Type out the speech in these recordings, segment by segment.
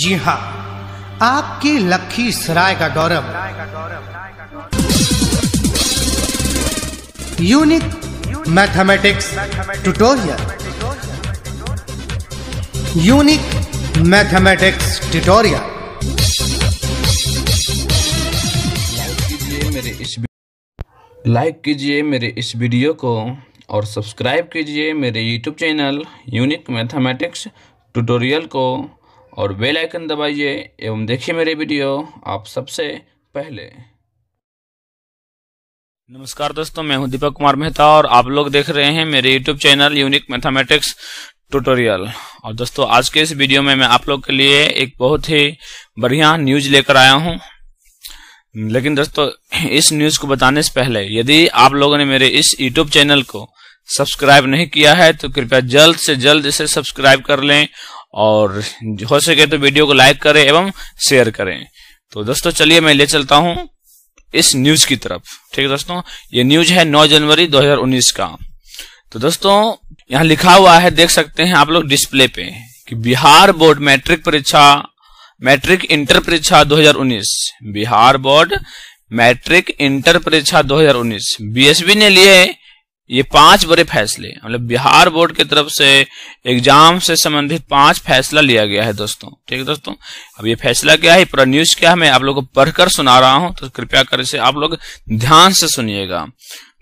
जी हाँ आपकी सराय का Gaurav unique mathematics tutorial unique mathematics tutorial मेरे इस लाइक कीजिए मेरे इस वीडियो को और सब्सक्राइब कीजिए मेरे YouTube channel unique mathematics tutorial को और बेल आइकन दबाइए एवं देखिए मेरे वीडियो आप सबसे पहले नमस्कार दोस्तों मैं हूं दीपक कुमार मेहता और आप लोग देख रहे हैं मेरे YouTube channel unique mathematics tutorial और दोस्तों आज के इस वीडियो में मैं आप लोग के लिए एक बहुत ही बढ़िया न्यूज लेकर आया हूं लेकिन दोस्तों इस न्यूज को बताने से पहले यदि आप लोगों ने मेरे इस यूट्यूब चैनल को सब्सक्राइब नहीं किया है तो कृपया जल्द से जल्द इसे सब्सक्राइब कर लें और हो सके तो वीडियो को लाइक करें एवं शेयर करें तो दोस्तों चलिए मैं ले चलता हूं इस न्यूज की तरफ ठीक है दोस्तों ये न्यूज है 9 जनवरी 2019 का तो दोस्तों यहाँ लिखा हुआ है देख सकते हैं आप लोग डिस्प्ले पे कि बिहार बोर्ड मैट्रिक परीक्षा मैट्रिक इंटर परीक्षा 2019 बिहार बोर्ड मैट्रिक इंटर परीक्षा 2019 बीएसबी ने लिए ये पांच बड़े फैसले मतलब बिहार बोर्ड की तरफ से एग्जाम से संबंधित पांच फैसला लिया गया है दोस्तों ठीक है दोस्तों अब ये फैसला क्या है पूरा न्यूज क्या है मैं आप लोगों को पढ़कर सुना रहा हूं तो कृपया कर इसे आप लोग ध्यान से सुनिएगा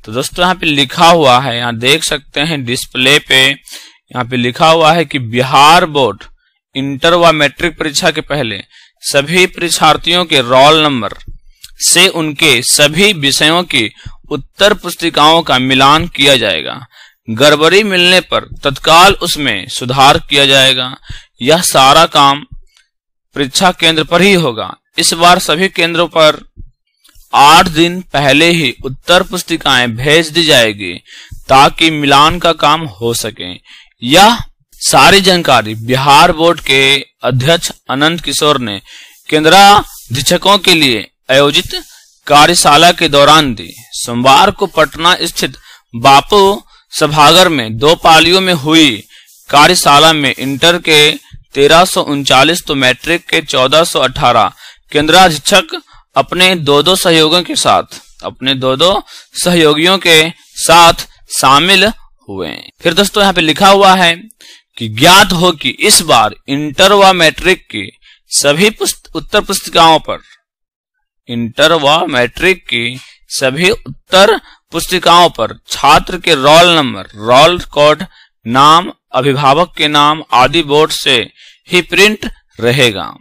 तो दोस्तों यहाँ पे लिखा हुआ है यहाँ देख सकते हैं डिस्प्ले पे यहाँ पे लिखा हुआ है कि बिहार बोर्ड इंटर व मैट्रिक परीक्षा के पहले सभी परीक्षार्थियों के रोल नंबर से उनके सभी विषयों की उत्तर पुस्तिकाओं का मिलान किया जाएगा गड़बड़ी मिलने पर तत्काल उसमें सुधार किया जाएगा यह सारा काम परीक्षा केंद्र पर ही होगा इस बार सभी केंद्रों पर आठ दिन पहले ही उत्तर पुस्तिकाएं भेज दी जाएगी ताकि मिलान का काम हो सके यह सारी जानकारी बिहार बोर्ड के अध्यक्ष अनंत किशोर ने केंद्राधीक्षकों के लिए आयोजित कार्यशाला के दौरान दी सोमवार को पटना स्थित बापू सभागर में दो पालियों में हुई कार्यशाला में इंटर के तेरह तो मैट्रिक के 1418 केंद्राधीक्षक अपने दो दो सहयोगियों के साथ अपने दो दो सहयोगियों के साथ शामिल हुए फिर दोस्तों यहाँ पे लिखा हुआ है कि ज्ञात हो कि इस बार इंटर व मैट्रिक की सभी उत्तर पुस्तिकाओं पर इंटर व मैट्रिक की सभी उत्तर पुस्तिकाओं पर छात्र के रोल नंबर रोल कोड नाम अभिभावक के नाम आदि बोर्ड से ही प्रिंट रहेगा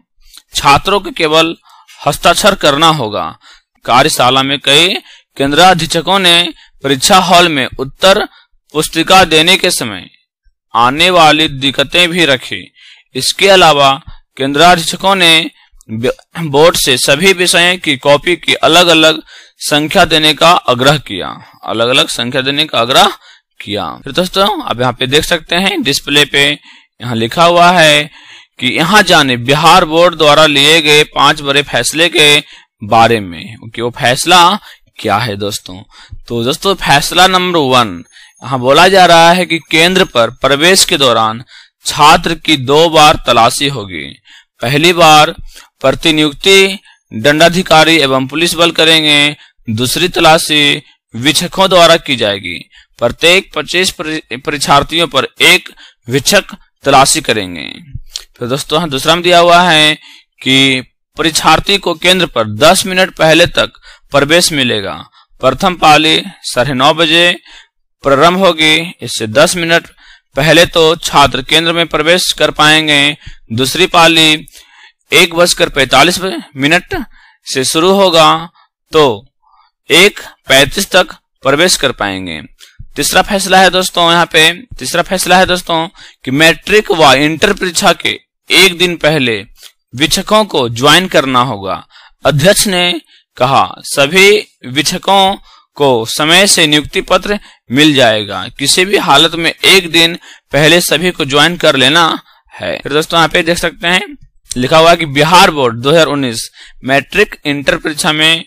छात्रों को केवल हस्ताक्षर करना होगा कार्यशाला में कई केंद्राधीक्षकों ने परीक्षा हॉल में उत्तर पुस्तिका देने के समय आने वाली दिक्कतें भी रखी इसके अलावा केंद्राधीक्षकों ने बोर्ड से सभी विषय की कॉपी की अलग अलग संख्या देने का आग्रह किया अलग अलग संख्या देने का आग्रह किया फिर दोस्तों आप यहाँ पे देख सकते हैं डिस्प्ले पे यहाँ लिखा हुआ है कि यहाँ जाने बिहार बोर्ड द्वारा लिए गए पांच बड़े फैसले के बारे में कि वो फैसला क्या है दोस्तों तो दोस्तों फैसला नंबर वन यहाँ बोला जा रहा है कि केंद्र पर प्रवेश के दौरान छात्र की दो बार तलाशी होगी पहली बार प्रतिनियुक्ति दंडाधिकारी एवं पुलिस बल करेंगे दूसरी तलाशी विक्षकों द्वारा की जाएगी प्रत्येक 25 परीक्षार्थियों पर एक विक्षक तलाशी करेंगे तो दोस्तों हाँ दूसरा में दिया हुआ है कि परीक्षार्थी को केंद्र पर 10 मिनट पहले तक प्रवेश मिलेगा प्रथम पाली साढ़े नौ बजे प्रारंभ होगी इससे 10 मिनट पहले तो छात्र केंद्र में प्रवेश कर पाएंगे दूसरी पाली एक बजकर पैतालीस मिनट से शुरू होगा तो एक पैतीस तक प्रवेश कर पाएंगे तीसरा फैसला है दोस्तों यहाँ पे तीसरा फैसला है दोस्तों कि मैट्रिक व इंटर परीक्षा के एक दिन पहले विचकों को ज्वाइन करना होगा अध्यक्ष ने कहा सभी विचकों को समय से नियुक्ति पत्र मिल जाएगा किसी भी हालत में एक दिन पहले सभी को ज्वाइन कर लेना है फिर दोस्तों यहाँ पे देख सकते हैं लिखा हुआ है कि बिहार बोर्ड 2019 मैट्रिक इंटर परीक्षा में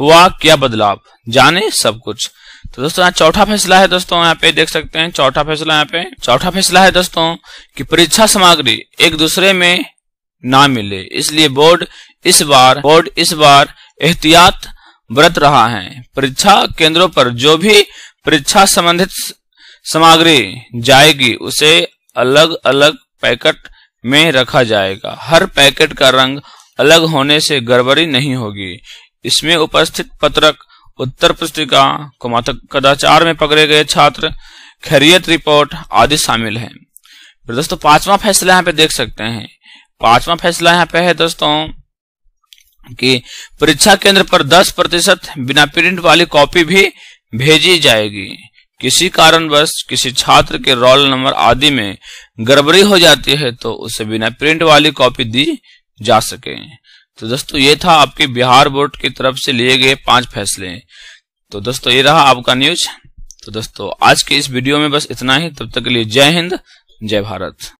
हुआ क्या बदलाव जाने सब कुछ तो दोस्तों यहाँ चौथा फैसला है दोस्तों यहाँ पे देख सकते हैं चौथा फैसला यहाँ पे चौथा फैसला है दोस्तों कि परीक्षा सामग्री एक दूसरे में ना मिले इसलिए बोर्ड इस बार बोर्ड इस बार एहतियात बरत रहा है परीक्षा केंद्रों पर जो भी परीक्षा संबंधित सामग्री जाएगी उसे अलग अलग पैकेट में रखा जाएगा हर पैकेट का रंग अलग होने से गड़बड़ी नहीं होगी इसमें उपस्थित पत्रक उत्तर पुस्तिका कदाचार में पकड़े गए छात्र खैरियत रिपोर्ट आदि शामिल है तो दोस्तों पांचवा फैसला यहाँ पे देख सकते हैं पांचवा फैसला यहाँ पे है दोस्तों कि परीक्षा केंद्र पर 10 प्रतिशत बिना प्रिंट वाली कॉपी भी भेजी जाएगी किसी कारणवश किसी छात्र के रोल नंबर आदि में गड़बड़ी हो जाती है तो उसे बिना प्रिंट वाली कॉपी दी जा सके तो दोस्तों ये था आपके बिहार बोर्ड की तरफ से लिए गए पांच फैसले तो दोस्तों ये रहा आपका न्यूज तो दोस्तों आज के इस वीडियो में बस इतना ही तब तक के लिए जय हिंद जय भारत